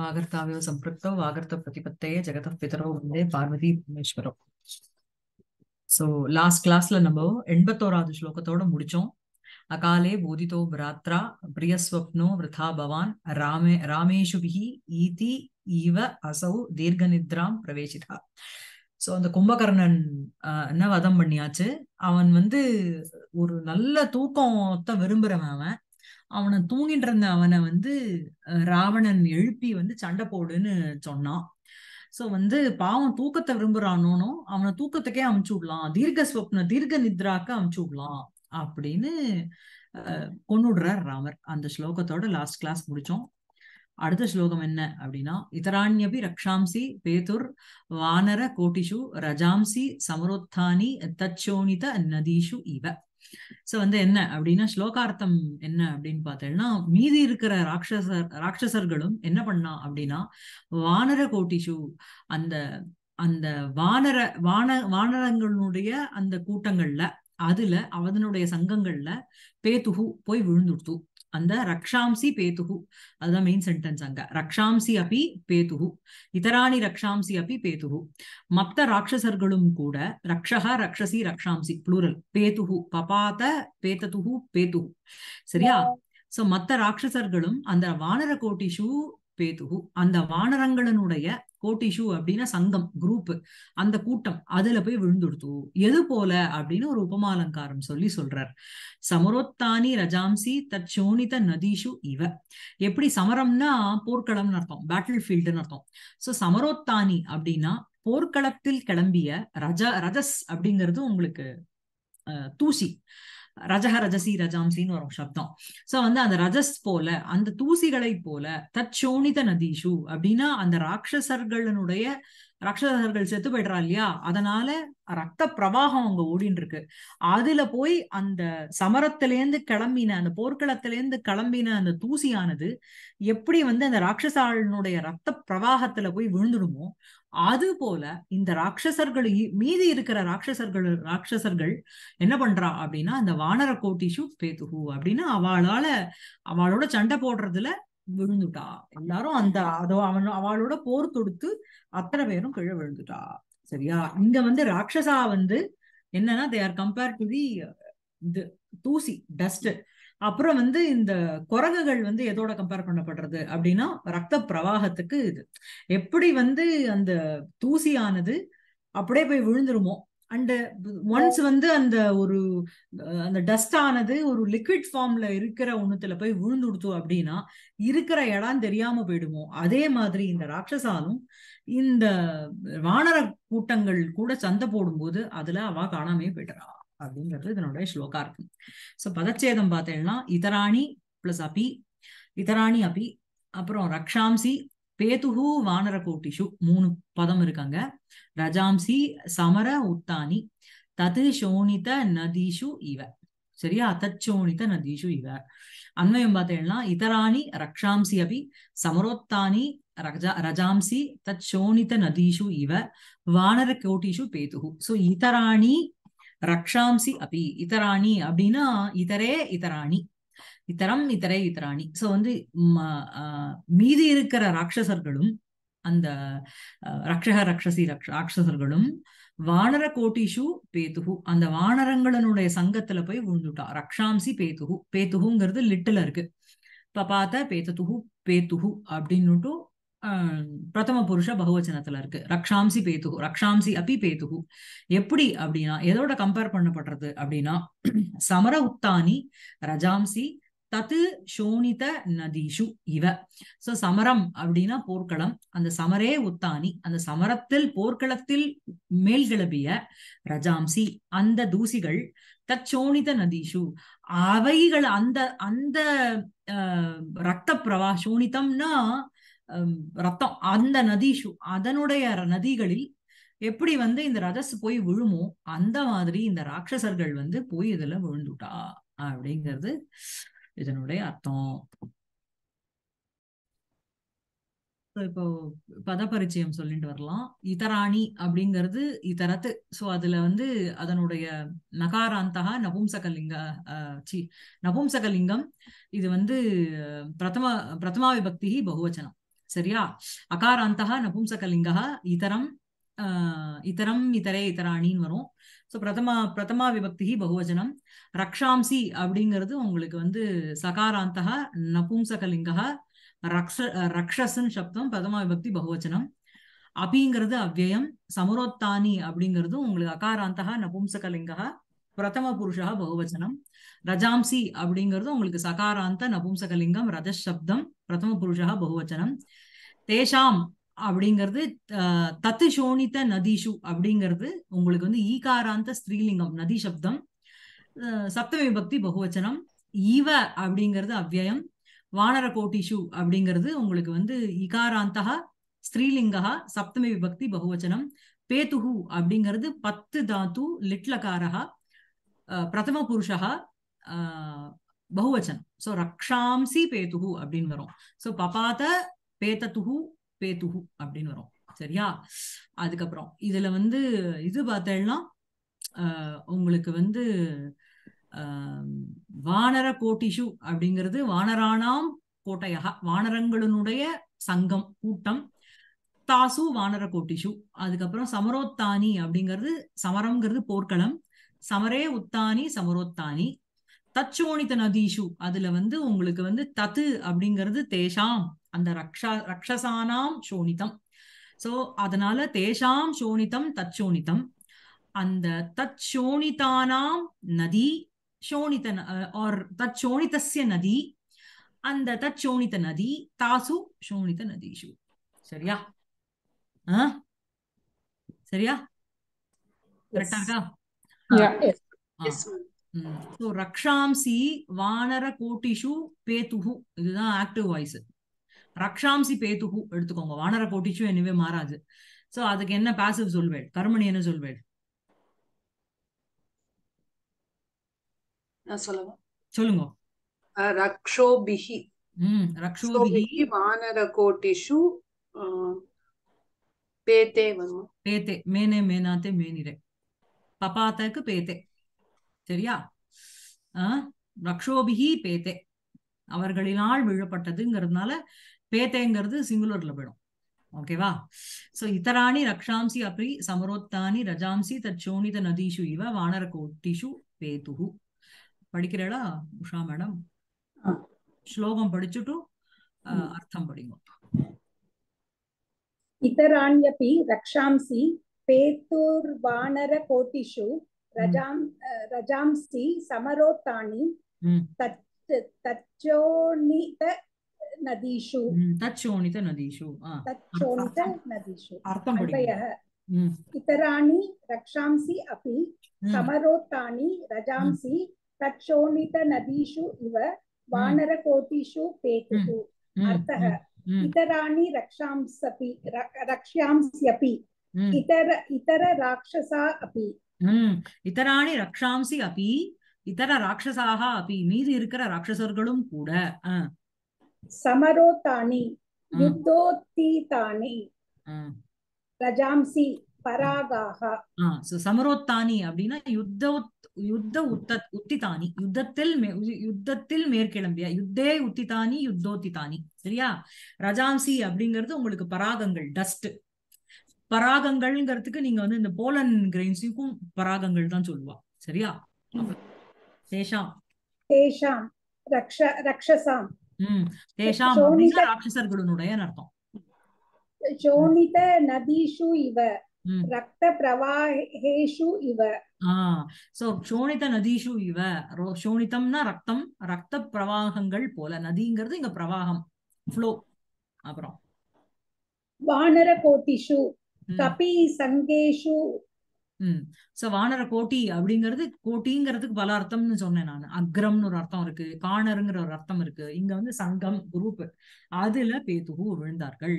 வாகர்த்தாவியோ சம்பிருத்தோ வாகர்த்த பிரதிபத்தைய ஜெகத பிதரோ வந்தே பார்வதி పరమేశ్వరం சோ லாஸ்ட் கிளாஸ்ல நம்ம எண்பத்தோராவது ஸ்லோகத்தோட முடிச்சோம் அகாலே போதிதோ பிராத்ரா பிரியஸ்வப்னோ விரதா பவான் ராமே ராமேஷுபிஹி ஈதி ஈவ அசௌ தீர்கநித்ராம் பிரவேசிதா சோ அந்த கும்பகர்ணன் என்ன வதம் பண்ணியாச்சு அவன் வந்து ஒரு நல்ல தூக்கத்தை விரும்புறவன் அவன் அவனை தூங்கிட்டு இருந்த அவனை வந்து ராவணன் எழுப்பி வந்து சண்டை போடுன்னு சொன்னான் சோ வந்து பாவம் தூக்கத்தை விரும்புறானோனோ அவனை தூக்கத்துக்கே அமுச்சு விடலாம் தீர்க்க ஸ்வப்ன தீர்க்க நித்ராக்க அமுச்சு விடலாம் அப்படின்னு கொண்டுடுறார் ராமர் அந்த ஸ்லோகத்தோட லாஸ்ட் கிளாஸ் முடிச்சோம் அடுத்த ஸ்லோகம் என்ன அப்படின்னா இத்தராணியபி ரக்ஷாம்சி பேதுர் வானர கோட்டிஷு ரஜாம்சி சமரோத்தானி தச்சோனித நதீஷு இவ சோ வந்து என்ன அப்படின்னா ஸ்லோகார்த்தம் என்ன அப்படின்னு பார்த்தேன்னா மீதி இருக்கிற ராட்சசர் ராட்சசர்களும் என்ன பண்ணா அப்படின்னா வானர கோட்டிஷு அந்த அந்த வானர வான வானரங்களுடைய அந்த கூட்டங்கள்ல அதுல அவதனுடைய சங்கங்கள்ல பேத்துகு போய் விழுந்துடுத்து அந்த ரக்ஷாம்சி பேத்துகு அதுதான் மெயின் சென்டென்ஸ் அங்க ரக்ஷாம்சி அப்பி பேத்துகு இதராணி ரக்ஷாம்சி அப்பி பேத்துகு மத்த ராட்சசர்களும் கூட ரக்ஷக ரக்ஷசி ரக்ஷாம்சி புளூரல் பேத்துகு பபாத பேத்ததுகு பேத்துகு சரியா சோ மத்த ராட்சசர்களும் அந்த வானர கோட்டிஷு பேத்துகு அந்த வானரங்களனுடைய கோட்டிஷு அப்படின்னா சங்கம் குரூப் அந்த கூட்டம் அதுல போய் விழுந்துடுத்து எது போல அப்படின்னு ஒரு உபமாலங்காரம் சொல்லி சொல்றார் சமரோத்தானி ரஜாம்சி தச்சோனித நதிஷு இவ எப்படி சமரம்னா போர்க்களம்னு அர்த்தம் பேட்டில் ஃபீல்டுன்னு அர்த்தம் சோ சமரோத்தானி அப்படின்னா போர்க்களத்தில் கிளம்பிய ரஜ ரஜஸ் அப்படிங்கிறது உங்களுக்கு தூசி ரஜக ரஜசி ரஜாம்சின்னு வரும் சப்தம் சோ வந்து அந்த ரஜஸ் போல அந்த தூசிகளை போல தச்சோனித நதீஷு அப்படின்னா அந்த ராட்சசர்களுடைய ராட்சசர்கள் செத்து போயிடுறா இல்லையா அதனால ரத்த பிரவாகம் அங்க ஓடின்னு இருக்கு அதுல போய் அந்த சமரத்திலேருந்து கிளம்பின அந்த போர்க்களத்திலேருந்து கிளம்பின அந்த தூசியானது எப்படி வந்து அந்த ராட்சசாளனுடைய ரத்த பிரவாகத்துல போய் விழுந்துடுமோ அது போல இந்த ராட்சசர்கள் மீதி இருக்கிற ராட்சசர்கள் ராட்சசர்கள் என்ன பண்றா அப்படின்னா அந்த வானர கோட்டிஷு பேத்துகு அப்படின்னா அவளால அவளோட சண்டை போடுறதுல விழுந்துட்டா எல்லாரும் அந்த அதோ அவன் அவளோட போர் தொடுத்து அத்தனை பேரும் கீழே விழுந்துட்டா சரியா இங்க வந்து ராட்சசா வந்து என்னன்னா they are compared to the தூசி டஸ்ட் அப்புறம் வந்து இந்த குரங்குகள் வந்து எதோட கம்பேர் பண்ணப்படுறது அப்படின்னா ரத்த பிரவாகத்துக்கு இது எப்படி வந்து அந்த தூசியானது அப்படியே போய் விழுந்துருமோ அண்ட் ஒன்ஸ் வந்து அந்த ஒரு அந்த டஸ்ட் ஆனது ஒரு லிக்விட் ஃபார்ம்ல இருக்கிற ஒண்ணுத்துல போய் விழுந்துடுத்து அப்படின்னா இருக்கிற இடம் தெரியாம போயிடுமோ அதே மாதிரி இந்த ராட்சசாலும் இந்த வானர கூட்டங்கள் கூட சந்தை போடும்போது அதுல அவ காணாமே போயிடுறா அப்படிங்கிறது இதனுடைய ஸ்லோகா இருக்கும் சோ பதச்சேதம் பார்த்தேன்னா இதராணி பிளஸ் அபி இதராணி அபி அப்புறம் ரக்ஷாம்சி பேதுகு வானர கோட்டிஷு மூணு பதம் இருக்காங்க ரஜாம்சி சமர உத்தானி தது சோனித நதீஷு இவ சரியா அத்தச்சோனித நதீஷு இவ அன்மயம் பார்த்தீங்கன்னா இதராணி ரக்ஷாம்சி அபி சமரோத்தானி ரஜா ரஜாம்சி தச்சோனித நதீஷு இவ வானர கோட்டிஷு பேதுகு சோ இதராணி ரக்ஷாம்சி அபி இதராணி அப்படின்னா இதரே இதராணி இத்தரம் இத்தரே இத்தராணி சோ வந்து மீதி இருக்கிற ராட்சசர்களும் அந்த ரக்ஷக ரக்ஷசி ரக்ஷ ராட்சசர்களும் வானர கோட்டிஷு பேத்துகு அந்த வானரங்களனுடைய சங்கத்துல போய் விழுந்துட்டா ரக்ஷாம்சி பேத்துகு பேத்துகுங்கிறது லிட்டில் இருக்கு பபாத பேத்தத்துகு பேத்துகு அப்படின்னுட்டு பிரதம புருஷ பகுவச்சனத்துல இருக்கு ரக்ஷாம்சி பேத்துகு ரக்ஷாம்சி அப்பி பேத்துகு எப்படி அப்படின்னா எதோட கம்பேர் பண்ணப்படுறது அப்படின்னா சமர உத்தானி ரஜாம்சி தத்து சோனித நதிஷு இவ சோ சமரம் அப்படின்னா போர்க்களம் அந்த சமரே உத்தானி அந்த சமரத்தில் போர்க்களத்தில் மேல் கிளம்பிய ரஜாம்சி அந்த தூசிகள் தச்சோனித நதிஷு அவைகள் அந்த அந்த ரத்த பிரவா சோனிதம்னா ரத்தம் அந்த நதி அதனுடைய நதிகளில் எப்படி வந்து இந்த ரதஸ் போய் விழுமோ அந்த மாதிரி இந்த ராட்சசர்கள் வந்து போய் இதுல விழுந்துட்டா அப்படிங்கிறது இதனுடைய அர்த்தம் இப்போ பதப்பரிச்சயம் சொல்லிட்டு வரலாம் இதராணி அப்படிங்கிறது இதரத்து ஸோ அதுல வந்து அதனுடைய நகாராந்தகா நபும்சகலிங்க சி நபும்சகலிங்கம் இது வந்து பிரதம பிரதமா விபக்தி பகுவச்சனம் சரியா அகாராந்தா நபும்சகலிங்கா இதரம் இதரம் இதரே இதராணின்னு வரும் ஸோ பிரதமா பிரதமா விபக்தி பகுவஜனம் ரக்ஷாம்சி அப்படிங்கிறது உங்களுக்கு வந்து சகாராந்த நபும்சகலிங்கா ரக்ஷ ரக்ஷசன் சப்தம் பிரதமா விபக்தி பகுவச்சனம் அபிங்கிறது அவ்வயம் சமரோத்தானி அப்படிங்கிறது உங்களுக்கு அகாராந்த நபும்சகலிங்கா பிரதம புருஷா பகுவச்சனம் ரஜாம்சி அப்படிங்கிறது உங்களுக்கு சகாராந்த நபும்சகலிங்கம் ரஜசப்தம் பிரதம புருஷா பகுவச்சனம் தேஷாம் அப்படிங்கிறது தத்து சோனித்த நதிஷு அப்படிங்கிறது உங்களுக்கு வந்து ஈகாராந்த ஸ்திரீலிங்கம் நதி சப்தம் சப்தமி பக்தி பகுவச்சனம் ஈவ அப்படிங்கிறது அவ்வயம் வானர கோட்டிஷு அப்படிங்கிறது உங்களுக்கு வந்து இகாராந்தகா ஸ்ரீலிங்கா சப்தமி விபக்தி பகுவச்சனம் பேத்துகு அப்படிங்கிறது பத்து தாத்து லிட்லகாரகா பிரதமபுருஷா பகுவச்சனம் ஸோ ரக்ஷாம்சி பேத்துகு அப்படின்னு வரும் ஸோ பபாத்த பேத்தத்துகு பேத்துகு அப்படின்னு வரும் சரியா அதுக்கப்புறம் இதுல வந்து இது பார்த்தேன்னா உங்களுக்கு வந்து வானர கோட்டிஷு அப்படிங்கிறது வானராணாம் கோட்டையாக வானரங்களுடைய சங்கம் கூட்டம் தாசு வானர கோட்டிஷு அதுக்கப்புறம் சமரோத்தானி அப்படிங்கிறது சமரம்ங்கிறது போர்க்களம் சமரே உத்தானி சமரோத்தானி தச்சோணித்த நதீஷு அதுல வந்து உங்களுக்கு வந்து தத்து அப்படிங்கிறது தேஷாம் அந்த ரக்ஷா ரக்ஷசானாம் சோனிதம் சோ அதனால தேஷாம் சோனிதம் தச்சோனிதம் அந்த தச்சோனிதானாம் நதி சோனித ஆர் தச்சோனிதஸ்ய நதி அந்த தச்சோனித நதி தாசு சோனித நதிஷு சரியா சரியா கரெக்டா ரக்ஷாம்சி வானர கோட்டிஷு பேத்துகு இதுதான் ஆக்டிவ் வாய்ஸ் ரக்ஷாம்சி பேத்துகு எடுத்துக்கோங்க வானர கோட்டிஷு என்னவே மாறாது சோ அதுக்கு என்ன பாசிவ் சொல்வேள் கருமணி என்ன சொல்வேள் சொல்லுங்க ரக்ஷோபிஹி ம் ரக்ஷோபிஹி வானர கோட்டிஷு பேத்தே வரும் பேத்தே மேனே மேனாத்தே மேனிரே பபாத்தக்கு பேத்தே சரியா ரக்ஷோபிகி பேத்தே அவர்களினால் விழப்பட்டதுங்கிறதுனால பேத்தேங்கிறது சிங்குலர்ல போயிடும் ஓகேவா சோ இத்தராணி ரக்ஷாம்சி அப்படி சமரோத்தானி ரஜாம்சி தச்சோனித நதீஷு இவ வானர கோட்டிஷு பேதுகு படிக்கிறடா உஷா மேடம் ஸ்லோகம் படிச்சுட்டு அர்த்தம் படிங்க இத்தராணியபி ரக்ஷாம்சி पेतुर्वानरकोटिषु रजां रजांसि समरोत्तानि तत् तच्चोणित नदीषु तच्चोणित नदीषु तच्चोणित नदीषु अन्वयः इतराणि रक्षांसि अपि समरोत्तानि रजांसि तच्चोणित नदीषु इव वानरकोटिषु पेतुः अर्थः इतराणि रक्षांसपि रक्ष्यांस्यपि इतर इतर राक्षसा உம் இத்தராணி ரக்ஷாம்சி அபி இதர ராட்சசாக அபி மீதி இருக்கிற ராட்சசர்களும் கூட சமரோத்தானி யுத்தோத்தீதானி ரஜாம்சி பராகாக சமரோத்தானி அப்படின்னா யுத்த யுத்த உத்த உத்திதானி யுத்தத்தில் யுத்தத்தில் மேற்கிளம்பிய யுத்தே உத்திதானி யுத்தோத்திதானி சரியா ரஜாம்சி அப்படிங்கிறது உங்களுக்கு பராகங்கள் டஸ்ட் பராகங்கள்ங்கிறதுக்கு நீங்க வந்து இந்த போலன் கிரெயின்ஸுக்கும் பராகங்கள் தான் சொல்லுவா சரியா தேஷாம் தேஷாம் ரக்ஷ ரக்ஷசாம் ம் தேஷாம் ராட்சசர்களுடைய அர்த்தம் சோனித நதிஷு இவ ரக்த பிரவாஹேஷு இவ சோ சோனித நதிஷு இவ சோனிதம்னா ரத்தம் ரத்த பிரவாகங்கள் போல நதிங்கிறது இங்க பிரவாகம் ஃப்ளோ அப்புறம் வானர கோட்டிஷு கபி சங்கேஷு சோ வானர கோட்டி அப்படிங்கிறது கோட்டிங்கிறதுக்கு பல அர்த்தம்னு சொன்னேன் நான் அக்ரம்னு ஒரு அர்த்தம் இருக்கு காணருங்கிற ஒரு அர்த்தம் இருக்கு இங்க வந்து சங்கம் குரூப் அதுல பேத்துகு விழுந்தார்கள்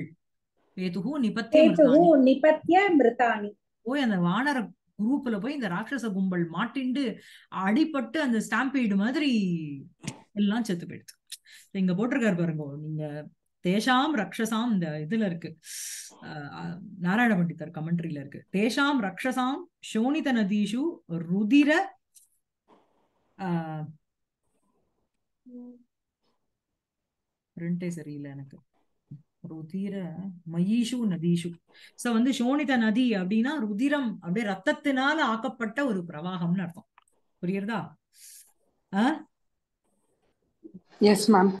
பேத்துகு நிபத்திய நிபத்திய மிருதானி போய் அந்த வானர குரூப்ல போய் இந்த ராட்சச கும்பல் மாட்டிண்டு அடிபட்டு அந்த ஸ்டாம்பீடு மாதிரி எல்லாம் செத்து போயிடுது இங்க போட்டிருக்காரு பாருங்க நீங்க தேஷாம் ரக்ஷசாம் இந்த இதுல இருக்கு நாராயண பண்டித்தர் கமெண்ட்ரியில இருக்கு தேஷாம் ரக்ஷசாம் சோனித நதீஷு ருதிர பிரிண்டே சரியில்லை எனக்கு ருதிர மயீஷு நதீஷு சோ வந்து சோனித நதி அப்படின்னா ருதிரம் அப்படியே ரத்தத்தினால ஆக்கப்பட்ட ஒரு பிரவாகம்னு அர்த்தம் புரியுறதா ஆஹ் எஸ் மேம்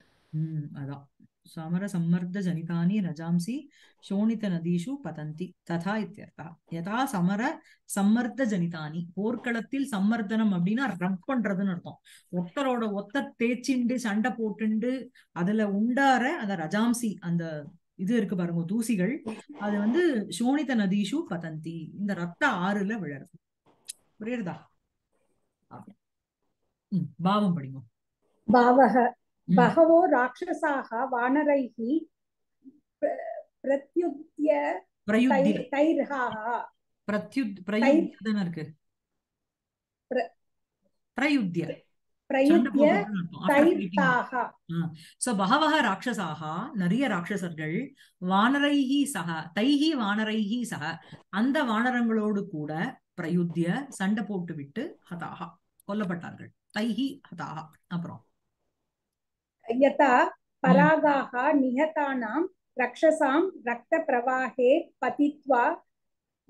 அதான் ஜனிதானி ரஜாம்சி சோனித நதீஷு பதந்தி ததா இத்தியர்த்தா யதா சமர சம்மர்த்த ஜனிதானி போர்க்களத்தில் சம்மர்த்தனம் அப்படின்னா ரப் பண்றதுன்னு அர்த்தம் ஒத்தரோட ஒத்த தேய்ச்சிண்டு சண்டை போட்டுண்டு அதுல உண்டார அந்த ரஜாம்சி அந்த இது இருக்கு பாருங்க தூசிகள் அது வந்து சோனித நதீஷு பதந்தி இந்த ரத்த ஆறுல விழறது புரியுறதா பாவம் படிங்க பாவக பகவோ ராட்சசாக வானரைஹி பிரத்யுத்ய தைர்ஹாக பிரத்யுத் பிரயுத்யதன இருக்கு பிரயுத்ய பிரயுத்ய சோ பகவஹ ராட்சசாக நிறைய ராட்சசர்கள் வானரைஹி சக தைஹி வானரைஹி சக அந்த வானரங்களோடு கூட பிரயுத்திய சண்டை போட்டு விட்டு ஹதாக கொல்லப்பட்டார்கள் தைஹி ஹதாக அப்புறம் यथा परागाः निहतानां रक्षसां रक्तप्रवाहे पतित्वा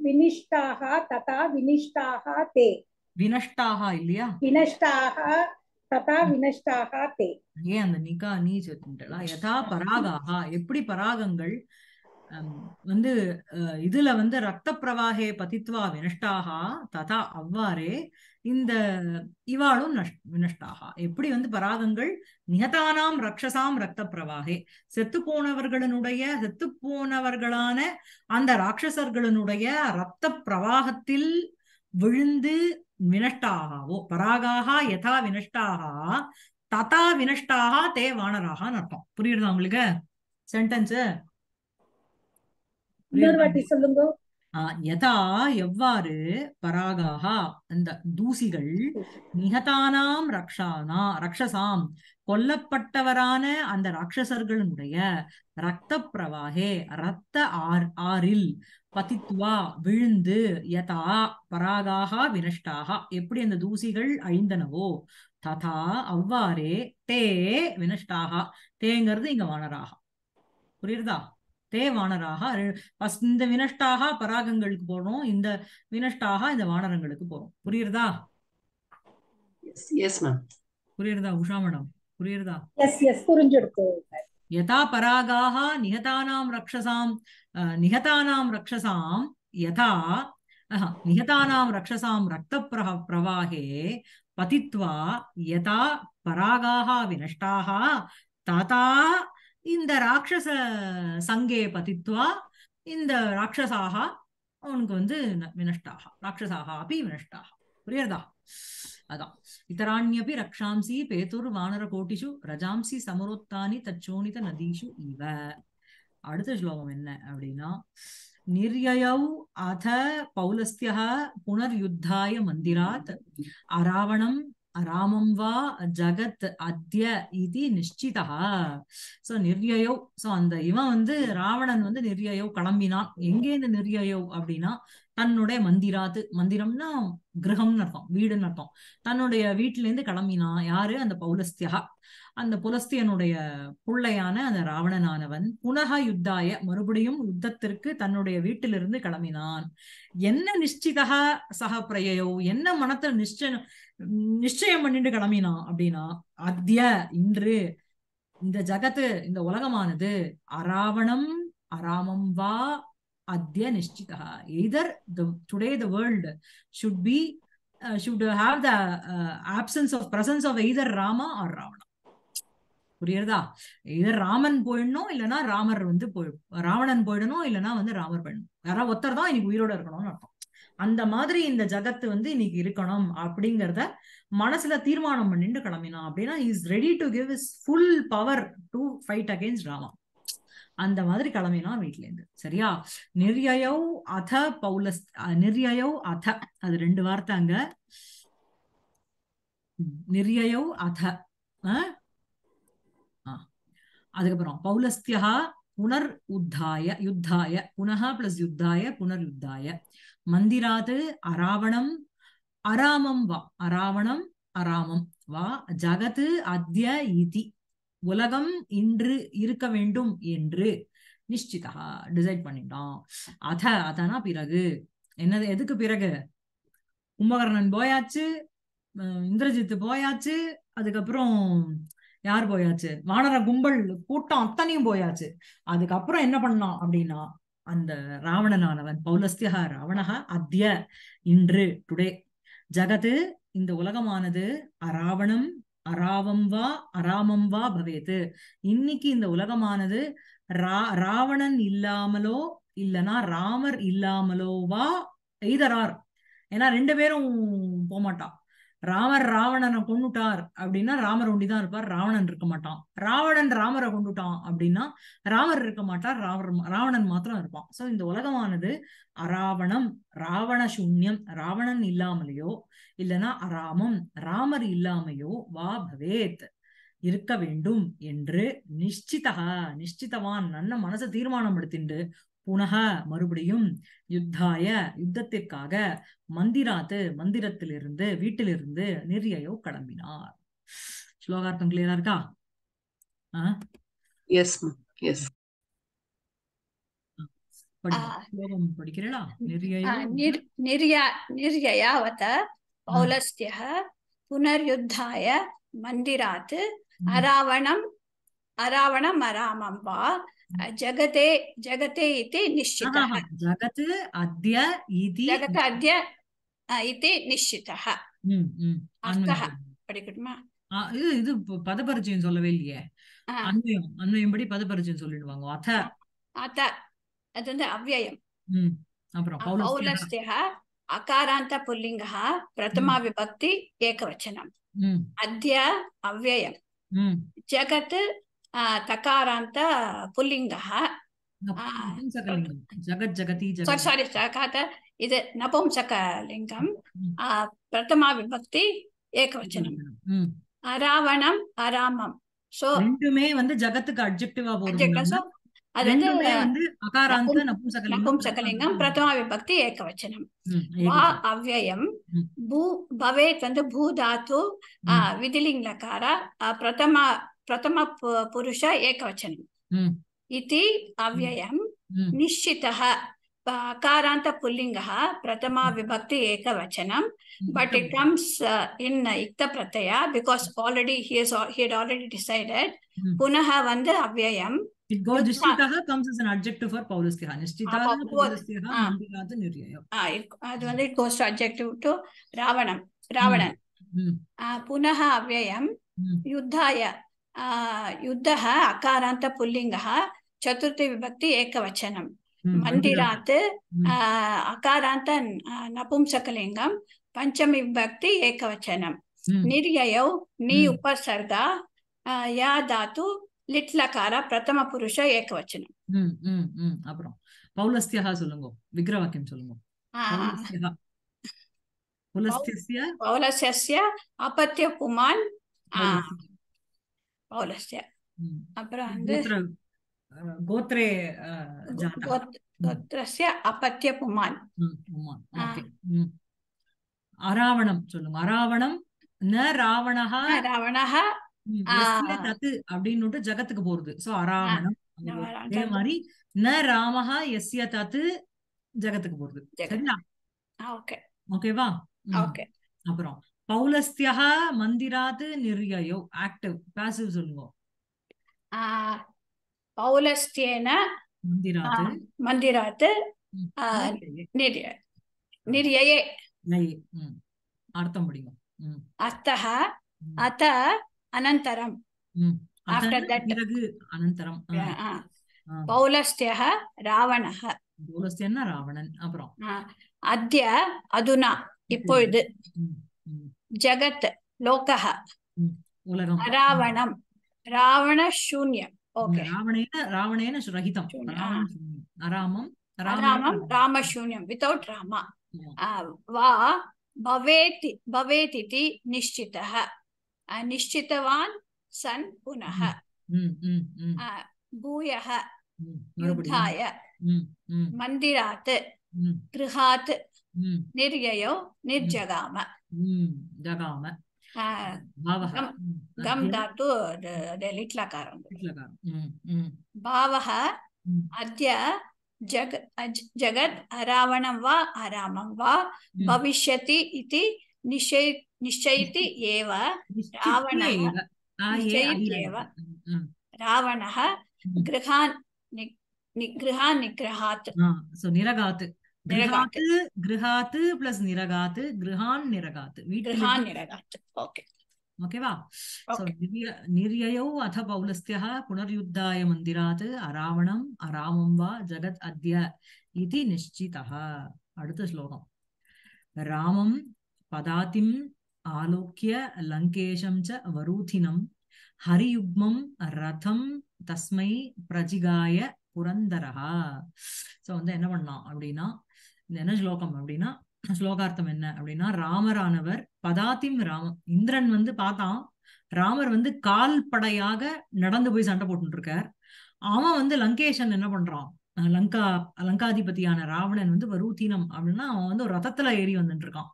विनिष्टाः तथा विनिष्टाः ते विनष्टाः இல்லையா विनष्टाः तथा विनष्टाः ते ஏன் அந்த நிகா நீ சொல்லிட்டா யதா பராகாக எப்படி பராகங்கள் வந்து இதுல வந்து ரத்த பிரவாகே பதித்வா வினஷ்டாக ததா அவ்வாறே இந்த இவாளும் நஷ்டாகா எப்படி வந்து பராகங்கள் நிகதானாம் ரக்ஷசாம் ரத்த பிரவாகே செத்து போனவர்களினுடைய செத்து போனவர்களான அந்த ராட்சசர்களினுடைய ரத்த பிரவாகத்தில் விழுந்து வினஷ்டாகவோ பராகாக யதா வினஷ்டாகா ததா வினஷ்டாகா தே வானராக அர்த்தம் புரியுதா உங்களுக்கு சென்டென்ஸ் சொல்லுங்க யதா எவ்வாறு பராகாகா அந்த தூசிகள் நிகதானாம் ரக்ஷானா ரக்ஷசாம் கொல்லப்பட்டவரான அந்த ராட்சசர்களுடைய ரத்த பிரவாகே ரத்த ஆர் ஆறில் பதித்துவா விழுந்து யதா பராகாகா வினஷ்டாகா எப்படி அந்த தூசிகள் அழிந்தனவோ ததா அவ்வாறே தே வினஷ்டாகா தேங்கிறது இங்க வானராகா புரியுறதா தே வானராக இந்த வினஷ்டாக பராகங்களுக்கு போறோம் இந்த வினஷ்டாக இந்த வானரங்களுக்கு போறோம் புரியுறதா புரியுறதா உஷா மேடம் புரியுறதா புரிஞ்சிருக்கு யதா பராகாக நிகதானாம் ரக்ஷசாம் நிகதானாம் ரக்ஷசாம் யதா நிகதானாம் ரக்ஷசாம் ரத்த பிரவாகே பதித்வா யதா பராகாக வினஷ்டாக தாத்தா இந்த ராட்சச சங்கையை பதித்துவா இந்த ராட்சசாக அவனுக்கு வந்து வினஷ்டாக ராட்சசாக அப்படி வினஷ்டாக புரியுறதா அதான் இத்தராணியபி ரக்ஷாம்சி பேத்தூர் வானர கோட்டிஷு ரஜாம்சி சமரோத்தானி தச்சோனித நதீஷு இவ அடுத்த ஸ்லோகம் என்ன அப்படின்னா நிர்யயௌ அத பௌலஸ்திய புனர்யுத்தாய மந்திராத் அராவணம் ராமம் வா ஜகத் அத்ய இது நிச்சிதா சோ நிர்யோ சோ அந்த இவன் வந்து ராவணன் வந்து நிர்யோ கிளம்பினான் எங்கே இந்த நிர்யோ அப்படின்னா தன்னுடைய மந்திராத்து மந்திரம்னா கிரகம்னு அர்த்தம் வீடுன்னு அர்த்தம் தன்னுடைய வீட்டுல இருந்து கிளம்பினான் யாரு அந்த பௌலஸ்தியா அந்த புலஸ்தியனுடைய புள்ளையான அந்த ராவணனானவன் புனக யுத்தாய மறுபடியும் யுத்தத்திற்கு தன்னுடைய வீட்டிலிருந்து கிளம்பினான் என்ன நிச்சிதா சக பிரயோ என்ன மனத்தை நிச்சய நிச்சயம் பண்ணிட்டு கிளம்பினான் அப்படின்னா அத்ய இன்று இந்த ஜகத்து இந்த உலகமானது அராவணம் அராமம் வா அத்ய நிச்சிதா either the today the world should be should have the options of presence of either Rama or Ravana புரியுறதா இது ராமன் போயிடணும் இல்லைன்னா ராமர் வந்து போய் ராவணன் போயிடணும் இல்லைன்னா வந்து ராமர் போயிடணும் யாராவது ஒருத்தர் தான் இன்னைக்கு உயிரோட இருக்கணும்னு அர்த்தம் அந்த மாதிரி இந்த ஜகத்து வந்து இன்னைக்கு இருக்கணும் அப்படிங்கிறத மனசுல தீர்மானம் பண்ணிட்டு கிளம்பினான் அப்படின்னா his ready to give his full power to fight against Rama அந்த மாதிரி கிளம்பினா வீட்ல இருந்து சரியா நிர்யயோ அத பௌலஸ் நிர்யயோ அத அது ரெண்டு வார்த்தை அங்க நிர்யயோ அத அதுக்கப்புறம் பௌலஸ்தியா புனர் உத்தாய யுத்தாய புனகா பிளஸ் யுத்தாய புனர் யுத்தாய மந்திராது அராவணம் அராமம் வா அராவணம் அராமம் வா ஜகத்து அத்ய இதி உலகம் இன்று இருக்க வேண்டும் என்று நிஷ்டிதா டிசைட் பண்ணிட்டோம் அத அதனா பிறகு என்னது எதுக்கு பிறகு கும்பகர்ணன் போயாச்சு இந்திரஜித்து போயாச்சு அதுக்கப்புறம் யார் போயாச்சு வானர கும்பல் கூட்டம் அத்தனையும் போயாச்சு அதுக்கப்புறம் என்ன பண்ணான் அப்படின்னா அந்த ராவணனானவன் பௌலஸ்தியா ராவணகா அத்திய இன்று டுடே ஜகது இந்த உலகமானது அராவணம் அராவம் வா அராமம் வா பவேத்து இன்னைக்கு இந்த உலகமானது ரா ராவணன் இல்லாமலோ இல்லனா ராமர் இல்லாமலோ வா எய்தரார் ஏன்னா ரெண்டு பேரும் போகமாட்டான் ராமர் ராவணனை கொண்டுட்டார் அப்படின்னா ராமர் ஒண்டிதான் இருப்பார் ராவணன் இருக்க மாட்டான் ராவணன் ராமரை கொண்டுட்டான் அப்படின்னா ராமர் இருக்க மாட்டார் ராவர் ராவணன் மாத்திரம் இருப்பான் சோ இந்த உலகமானது அராவணம் ராவண சூன்யம் ராவணன் இல்லாமலையோ இல்லைன்னா அராமம் ராமர் இல்லாமையோ வா பவேத் இருக்க வேண்டும் என்று நிச்சிதா நிச்சிதவான் நன்ன மனசை தீர்மானம் எடுத்திண்டு புனக மறுபடியும் யுத்தாய யுத்தத்திற்காக மந்திராத்து மந்திரத்திலிருந்து வீட்டிலிருந்து நிர்யயோ கிளம்பினார் ஸ்லோகார்த்தம் கிளியரா இருக்கா ஸ்லோகம் படிக்கிறீளா புனர்யுத்தாய மந்திராத் அராவணம் அராவணம் அராமம் வா जगते जगते इति निश्चितः जगत् अद्य इति जगत् अद्य इति निश्चितः அர்த்தः படிக்கட்டுமா இது இது பதபரிச்சயம் சொல்லவே இல்லையே அன்வயம் அன்வயம் படி பதபரிச்சயம் சொல்லிடுவாங்க அத அத அது வந்து அவ்வயம் அப்புறம் பௌலஸ்தியः அகாராந்த புல்லிங்கः பிரதமா விபக்தி ஏகவச்சனம் அத்ய அவ்வயம் ஜகத் ತಕಾರ ಅಂತ ಪುಲ್ಲಿಂಗ ಜಗಜ್ಜಗತಿ ಸಾರಿ ಸಾಕಾತ ಇದು ನಪುಂಸಕ ಲಿಂಗಂ ಪ್ರಥಮ ವಿಭಕ್ತಿ ಏಕವಚனம் ராவணம் அராமம் சோ ரெண்டுமே வந்து ஜகத்துக்கு அட்ஜெக்டிவா போகும் அது வந்து அகாராந்த நபும்சகலிங்கம் பிரதமா விபக்தி ஏகவச்சனம் வா அவ்வயம் பூ பவேத் வந்து பூ தாத்து விதிலிங்கலக்கார பிரதமா प्रथम पुरुष एकवचनम् इति अव्ययं निश्चितः कारान्त पुल्लिङ्गः प्रथमा विभक्ति एकवचनं बट् इट् कम्स् इन् इक्त प्रत्यय because already he is he had already decided पुनः வந்து அவ்யயம் It goes nishtitaha comes as an adjective for paulusthiha. Nishtitaha paulusthiha mandiraja niryaya. Ah, it, it goes to adjective to ravanam, ravanan. Mm. Uh, punaha avyayam mm. yuddhaya యుద్ధ అకారాంత పుల్లింగ చతుర్థి విభక్తి ఏకవచనం మందిరాత్ అకారాంత నపుంసకలింగం పంచమి విభక్తి ఏకవచనం నిర్యయౌ నీ ఉపసర్గ yeah ధాతు லிட்லகார பிரதம புருஷ ஏகவச்சனம் ம் ம் ம் அப்புறம் பௌலஸ்தியா சொல்லுங்க விக்ரவாக்கியம் சொல்லுங்க பௌலஸ்திய பௌலஸ்ய அபத்திய குமான் ஓலஸ்டியா அப்புறம் வந்து கோத்ரே கோத்ரஸ்ய அபத்திய புமான் அராவணம் சொல்லுங்க அராவணம் ந ராவணஹா ராவணஹா தத்து அப்படின்னு ஜகத்துக்கு போறது சோ அராவணம் அதே மாதிரி ந ராமஹா எஸ்ய தத்து ஜகத்துக்கு போறது சரிங்களா ஓகேவா ஓகே அப்புறம் பௌலஸ்தியா மந்திராத் நிர்யயோ ஆக்டிவ் பாசிவ் சொல்லுங்க பௌலஸ்தியேன மந்திராத் மந்திராத் நிர்ய நிர்யயே அர்த்தம் முடியும் அஸ்தஹ அத அனந்தரம் ஆஃப்டர் தட் பிறகு அனந்தரம் பௌலஸ்தியஹ ராவணஹ பௌலஸ்தியன்னா ராவணன் அப்புறம் அத்ய அதுனா இப்பொழுது ஜகத் லோகஹ உலகம் ராவணம் ராவண சூன்யம் ஓகே ராவணேன ராவணேன ரஹிதம் அராமம் ராமம் ராமசூன்யம் வித்தவுட் ராமா வா பவேத் பவேத் இது நிஷ்டிதः சன் भूयः युद्धाय मन्दिरात् गृहात् निर्ययो निर्जगाम జగామ గమ్ ధాతు అదే లిట్లకారం భావః అద్య జగ్ జగత్ అరావణం వా అరామం వా భవిష్యతి ఇది నిశ్చయ నిశ్చయితి ఏవ రావణ నిశ్చయిత్యేవ రావణ గృహాన్ నిగ్రహాత్ సో నిరగాత్ கிரகாத்து பிளஸ் நிரகாத்து கிரகான் நிரகாத்து வீட்டில் நிரகாத்து ஓகே புனர்யுத்தாய மந்திராத் அராவணம் அராமம் வா ஜகத் அத்ய இது நிச்சிதா அடுத்த ஸ்லோகம் ராமம் பதாதிம் ஆலோக்கிய லங்கேஷம் ச வரூதினம் ஹரியுக்மம் ரதம் தஸ்மை பிரஜிகாய புரந்தரா சோ வந்து என்ன பண்ணலாம் அப்படின்னா இந்த என்ன ஸ்லோகம் அப்படின்னா ஸ்லோகார்த்தம் என்ன அப்படின்னா ராமரானவர் பதாத்திம் ராமம் இந்திரன் வந்து பார்த்தான் ராமர் வந்து கால் படையாக நடந்து போய் சண்டை போட்டு இருக்கார் அவன் வந்து லங்கேஷன் என்ன பண்றான் லங்கா லங்காதிபதியான ராவணன் வந்து வரூதீனம் அப்படின்னா அவன் வந்து ஒரு ரதத்துல ஏறி வந்துட்டு இருக்கான்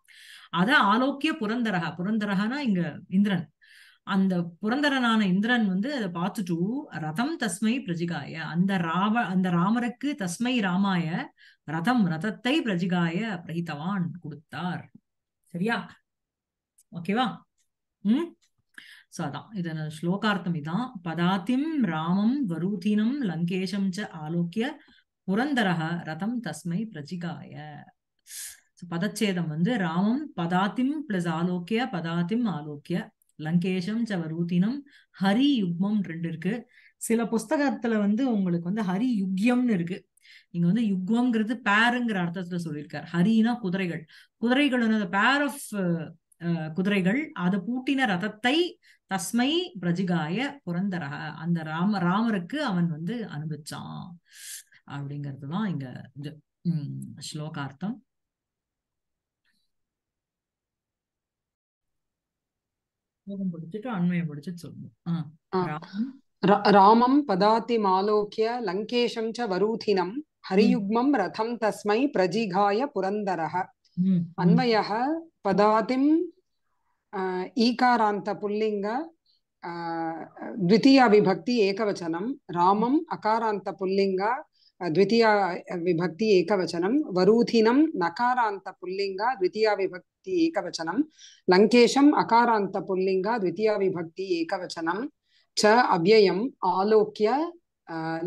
அத ஆலோக்கிய புரந்தரகா புரந்தரகனா இங்க இந்திரன் அந்த புரந்தரனான இந்திரன் வந்து அதை பார்த்துட்டு ரதம் தஸ்மை பிரஜிகாய அந்த ராவ அந்த ராமருக்கு தஸ்மை ராமாய ரதம் ரதத்தை பிரஜிகாய பிரகிதவான் கொடுத்தார் சரியா ஓகேவா உம் சோ அதான் இதன் ஸ்லோகார்த்தம் இதான் பதாத்திம் ராமம் வரூதினம் லங்கேஷம் ச ஆலோக்கிய புரந்தரக ரதம் தஸ்மை பிரஜிகாய பதச்சேதம் வந்து ராமம் பதாத்திம் பிளஸ் ஆலோக்கிய பதாத்திம் ஆலோக்கிய லங்கேஷம் சவரூதினம் ஹரி யுக்மம் ரெண்டு இருக்கு சில புஸ்தகத்துல வந்து உங்களுக்கு வந்து ஹரி யுக்யம்னு இருக்கு இங்க வந்து யுக்வம்ங்கிறது பேருங்கிற அர்த்தத்துல சொல்லியிருக்காரு ஹரினா குதிரைகள் குதிரைகள் வந்து பேர் ஆஃப் குதிரைகள் அதை பூட்டின ரதத்தை தஸ்மை பிரஜிகாய புரந்தர அந்த ராம ராமருக்கு அவன் வந்து அனுபவிச்சான் தான் இங்க இது ஸ்லோகார்த்தம் ஸ்லோகம் படிச்சுட்டு அண்மையம் படிச்சுட்டு சொல்லணும் ராமம் பதாதி மாலோக்கிய லங்கேஷம் ச வரூதினம் ஹரியுக்மம் ரதம் தஸ்மை பிரஜிகாய புரந்தரக அன்வய பதாதிம் ஈகாராந்த புல்லிங்க द्वितीया विभक्ति एकवचनं रामम् अकारान्तपुल्लिङ्ग द्वितीया विभक्ति एकवचनं वरूथिनं नकारान्तपुल्लिङ्ग द्वितीया विभक्ति विभक्ति एकवचनं लङ्केशम् अकारान्त पुल्लिङ्ग द्वितीयविभक्ति एकवचनं च अव्ययम् आलोक्य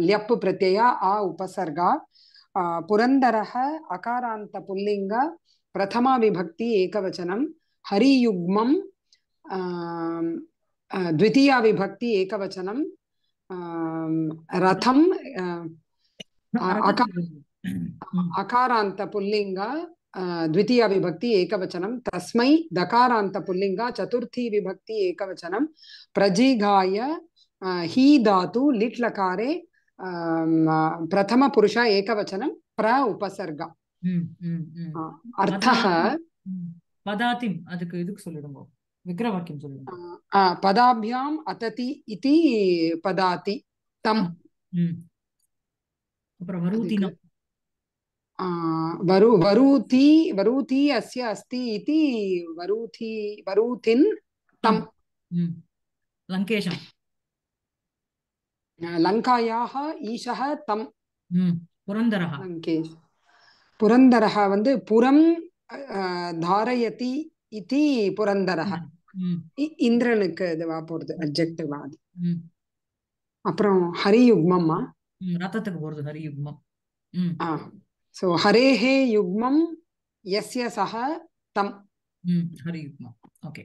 ल्यप् प्रत्यय आ उपसर्ग पुरन्दरः अकारान्त पुल्लिङ्ग प्रथमाविभक्ति हरियुग्म द्वितीय द्वितीयाविभक्ति एकवचनं रथं अकारान्त पुल्लिङ्ग ద్వితీయ విభక్తి ఏకవచనం తస్మై దకారాంత పుల్లింగ చతుర్థీ విభక్తి ఏకవచనం ప్రజీగాయ హీ ధాతు లిట్ లకారే ప్రథమ పురుష ఏకవచనం ప్ర ఉపసర్గ అర్థ పదాతిం அதுக்கு இதுக்கு சொல்லிடுங்க விக்ரவாக்கியம் சொல்லுங்க वरु अस्य अस्ति इति वरूथी லங்காயாக ஈஷக தம் லங்கேஷ் வந்து புறம் தாரயதி இதி புரந்தரஹ இந்திரனுக்கு இதுவா போறது அப்ஜெக்டிவா அது அப்புறம் ஹரியுக்மம்மா ரத்தத்துக்கு போறது ஹரியுக்மம் ஸோ ஹரேஹே யுக்மம் எஸ் சஹ தம் ஹரி யுக்மம் ஓகே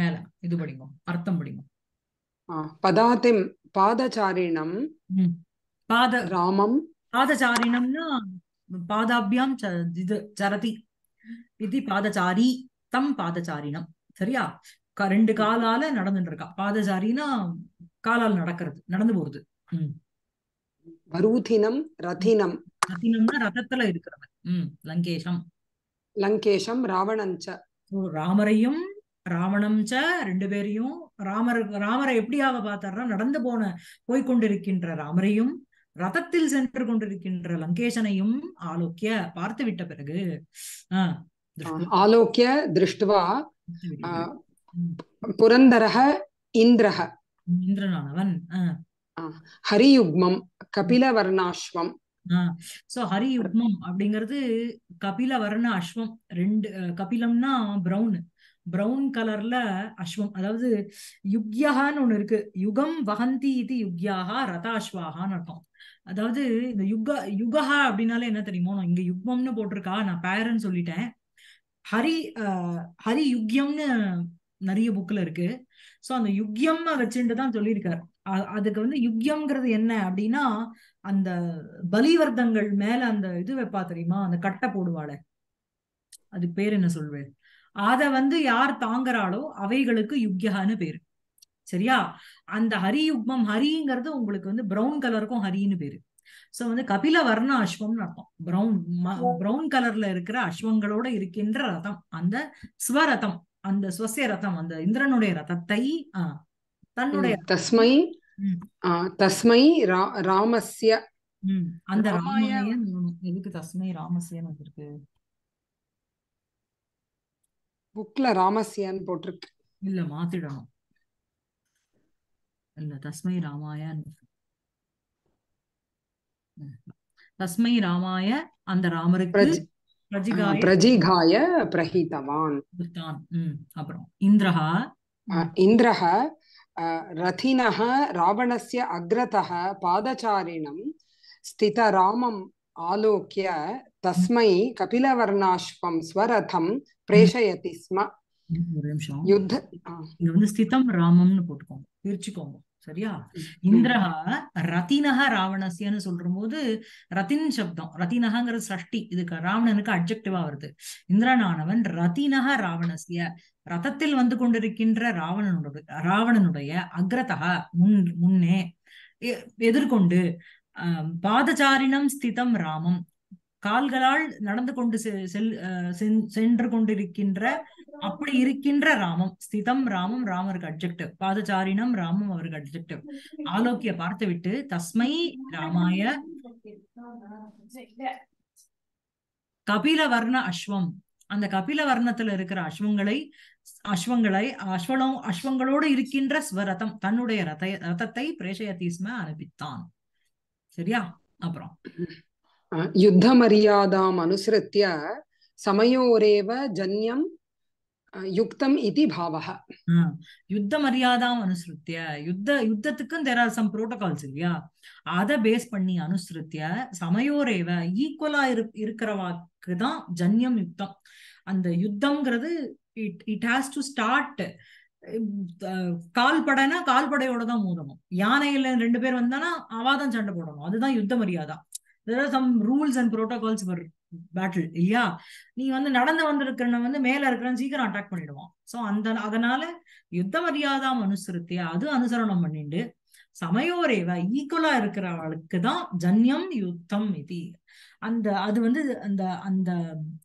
மேல இது படிங்க அர்த்தம் படிங்க பதாதிம் பாதச்சாரிணம் hmm. பாத ராமம் பாதச்சாரிணம்னா பாதாபியாம் இது சரதி இது பாதச்சாரி தம் பாதச்சாரிணம் சரியா ரெண்டு காலால நடந்துட்டு இருக்கா பாதச்சாரினா காலால் நடக்கிறது நடந்து போறது hmm. வருதினம் ரதினம் ரத்தினம்னா ரதத்துல இருக்கிறவன் உம் லங்கேஷம் லங்கேஷம் ராவணஞ்ச ராமரையும் ராவணம் ச ரெண்டு பேரையும் ராமர் ராமரை எப்படியாக பார்த்தாரா நடந்து போன போய்கொண்டிருக்கின்ற ராமரையும் ரதத்தில் சென்று கொண்டிருக்கின்ற லங்கேஷனையும் ஆலோக்கிய பார்த்து விட்ட பிறகு ஆலோக்கிய திருஷ்டுவா புரந்தரக இந்திரக இந்திரனானவன் ஹரியுக்மம் கபிலவர்ணாஸ்வம் சோ ஹரி உப்மம் அப்படிங்கிறது கபில வர்ண அஸ்வம் ரெண்டு கபிலம்னா பிரவுன் பிரவுன் கலர்ல அஸ்வம் அதாவது யுக்யான்னு ஒண்ணு இருக்கு யுகம் வகந்தி இது யுக்யாகா ரதாஸ்வாகான்னு அர்த்தம் அதாவது இந்த யுக யுகஹா அப்படின்னாலே என்ன தெரியுமோ நான் இங்க யுக்மம்னு போட்டிருக்கா நான் பேரன்னு சொல்லிட்டேன் ஹரி ஹரி யுக்யம்னு நிறைய புக்ல இருக்கு சோ அந்த யுக்யம் வச்சுட்டு தான் சொல்லியிருக்காரு அதுக்கு வந்து யுக்யம்ங்கிறது என்ன அப்படின்னா அந்த பலிவர்த்தங்கள் மேல அந்த இது வைப்பா தெரியுமா அந்த கட்டை போடுவாள அது பேர் என்ன சொல்வேன் அத வந்து யார் தாங்குறாளோ அவைகளுக்கு யுக்யகான்னு பேரு சரியா அந்த ஹரி யுக்மம் ஹரிங்கிறது உங்களுக்கு வந்து பிரவுன் கலருக்கும் ஹரின்னு பேரு சோ வந்து கபில வர்ண அஸ்வம்னு அர்த்தம் பிரவுன் பிரவுன் கலர்ல இருக்கிற அஸ்வங்களோட இருக்கின்ற ரதம் அந்த ஸ்வரதம் அந்த ஸ்வசிய ரதம் அந்த இந்திரனுடைய ரதத்தை தன்னுடைய தஸ்மை தஸ்மை ராமஸ்ய அந்த ராமாயணம் எதுக்கு தஸ்மை ராமஸ்யன் வந்திருக்கு புக்ல ராமஸ்யான்னு போட்டிருக்கு இல்ல மாத்திடணும் இல்ல தஸ்மை ராமாயன் தஸ்மை ராமாய அந்த ராமருக்கு பிரஜிகாய பிரஹீதவான் அப்புறம் இந்திரஹா இந்திரஹ रथिनः रावणस्य अग्रतः पादचारिणं स्थितरामम् आलोक्य तस्मै कपिलवर्णाश्वं स्वरथं प्रेषयति स्म யுद्ध இங்க வந்து ஸ்திதம் ராமம்னு போட்டுக்கோங்க பிரிச்சுக்கோங்க சரியா இந்திரஹா ரத்தினஹ ராவணசியன்னு சொல்லும் போது ரத்தின் சப்தம் ரத்தினஹாங்கிறது சஷ்டி இதுக்கு ராவணனுக்கு அப்ஜெக்டிவா வருது இந்திரனானவன் ரத்தினகா ராவணசிய ரதத்தில் வந்து கொண்டிருக்கின்ற ராவணனுடைய ராவணனுடைய அக்ரதா முன் முன்னே எதிர்கொண்டு பாதச்சாரிணம் ஸ்திதம் ராமம் கால்களால் நடந்து கொண்டு செல் சென்று கொண்டிருக்கின்ற அப்படி இருக்கின்ற ராமம் ஸ்திதம் ராமம் ராமருக்கு அப்ஜெக்டிவ் பாதச்சாரினம் ராமம் அவருக்கு அப்ஜெக்டிவ் ஆலோக்கிய பார்த்து விட்டு தஸ்மை ராமாய கபில வர்ண அஸ்வம் அந்த கபில வர்ணத்துல இருக்கிற அஸ்வங்களை அஸ்வங்களை அஸ்வலம் அஸ்வங்களோடு இருக்கின்ற ஸ்வரதம் தன்னுடைய ரத ரதத்தை பிரேஷயத்தீஸ்ம அனுப்பித்தான் சரியா அப்புறம் யுத்தமரியாதாம் அனுசரித்த சமயோரேவ ஜன்யம் யுக்தம் இது பாவக யுத்த மரியாதாம் அனுசரித்திய யுத்த யுத்தத்துக்கும் தேர் ஆர் சம் புரோட்டோகால்ஸ் இல்லையா அதை பேஸ் பண்ணி அனுசரித்திய சமயோரேவ ஈக்குவலா இரு இருக்கிறவாக்கு தான் ஜன்யம் யுத்தம் அந்த யுத்தம்ங்கிறது it it has to start கால்படைனா கால்படையோட தான் மோதணும் யானையில ரெண்டு பேர் வந்தானா அவாதான் சண்டை போடணும் அதுதான் யுத்த மரியாதா there some rules and protocols for battle இல்லையா நீ வந்து நடந்து வந்திருக்கிறன வந்து மேல இருக்கிறன்னு சீக்கிரம் அட்டாக் பண்ணிடுவான் சோ அந்த அதனால யுத்த மரியாதா அனுசரித்தி அது அனுசரணம் பண்ணிட்டு சமயோரேவ ஈக்குவலா இருக்கிறவளுக்கு தான் ஜன்யம் யுத்தம் இது அந்த அது வந்து அந்த அந்த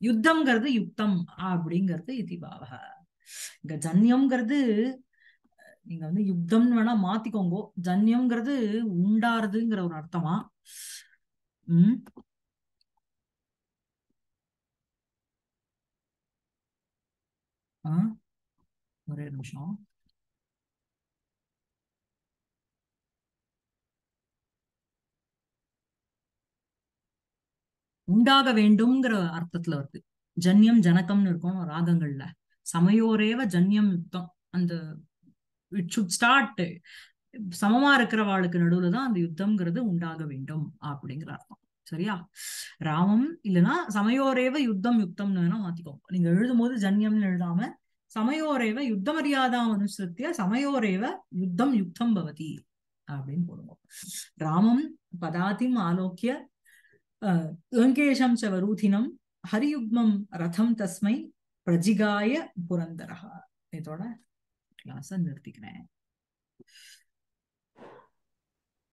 யுத்தம்ங்கிறது யுத்தம் அப்படிங்கிறது இது பாவக இங்க ஜன்யம்ங்கிறது நீங்க வந்து யுத்தம்னு வேணா மாத்திக்கோங்கோ ஜன்யம்ங்கிறது உண்டாருதுங்கிற ஒரு அர்த்தமா ஒரே நிமிஷம் உண்டாக வேண்டும்ங்கிற அர்த்தத்துல வருது ஜன்யம் ஜனக்கம்னு இருக்கும் ராகங்கள்ல சமயோரேவ ஜன்யம் யுத்தம் அந்த இட் சுட் ஸ்டார்ட் சமமா இருக்கிறவாளுக்கு நடுவுல தான் அந்த யுத்தம்ங்கிறது உண்டாக வேண்டும் அப்படிங்கிற அர்த்தம் சரியா ராமம் இல்லைன்னா சமயோரேவ யுத்தம் யுத்தம்னு வேணா மாத்திக்கோங்க நீங்க எழுதும் போது ஜன்யம்னு எழுதாம சமயோரேவ யுத்த மரியாதா அனுசரித்த சமயோரேவ யுத்தம் யுத்தம் பவதி அப்படின்னு போடுவோம் ராமம் பதாதிம் ஆலோக்கிய லங்கேஷம் சவரூதினம் ஹரியுக்மம் ரதம் தஸ்மை பிரஜிகாய புரந்தரகா இதோட கிளாஸ நிறுத்திக்கிறேன்